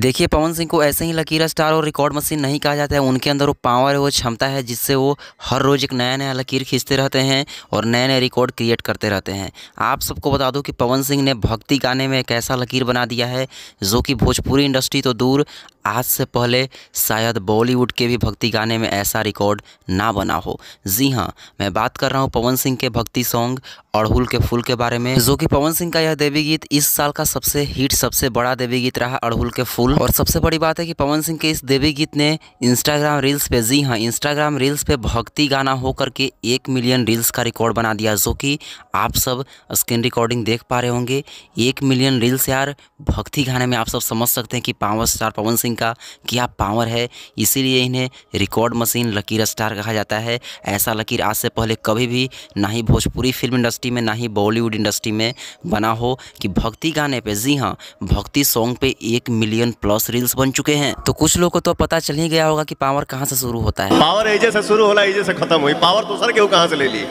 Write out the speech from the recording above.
देखिए पवन सिंह को ऐसे ही लकीरा स्टार और रिकॉर्ड मशीन नहीं कहा जाता है उनके अंदर वो पावर है वो क्षमता है जिससे वो हर रोज़ एक नया नया लकीर खींचते रहते हैं और नए नए रिकॉर्ड क्रिएट करते रहते हैं आप सबको बता दूं कि पवन सिंह ने भक्ति गाने में एक ऐसा लकीर बना दिया है जो कि भोजपुरी इंडस्ट्री तो दूर आज से पहले शायद बॉलीवुड के भी भक्ति गाने में ऐसा रिकॉर्ड ना बना हो जी हाँ मैं बात कर रहा हूँ पवन सिंह के भक्ति सॉन्ग अड़हुल के फूल के बारे में जो कि पवन सिंह का यह देवी गीत इस साल का सबसे हिट सबसे बड़ा देवी गीत रहा अड़हुल के फूल और सबसे बड़ी बात है कि पवन सिंह के इस देवी गीत ने इंस्टाग्राम रील्स पे जी हाँ इंस्टाग्राम रील्स पे भक्ति गाना होकर के एक मिलियन रील्स का रिकॉर्ड बना दिया जो कि आप सब स्क्रीन रिकॉर्डिंग देख पा रहे होंगे एक मिलियन रील्स यार भक्ति गाने में आप सब समझ सकते हैं कि पावर स्टार पवन सिंह का क्या पावर है इसीलिए इन्हें रिकॉर्ड मशीन लकीर स्टार कहा जाता है ऐसा लकीर आज से पहले कभी भी ना ही भोजपुरी फिल्म इंडस्ट्री में ना ही बॉलीवुड इंडस्ट्री में बना हो कि भक्ति गाने पर जी हाँ भक्ति सॉन्ग पे एक मिलियन प्लस रील्स बन चुके हैं तो कुछ लोग को तो पता चल ही गया होगा कि पावर कहाँ से शुरू होता है पावर एजे से शुरू होला एजे से खत्म हुई पावर दूसरा क्यों कहाँ से ले ली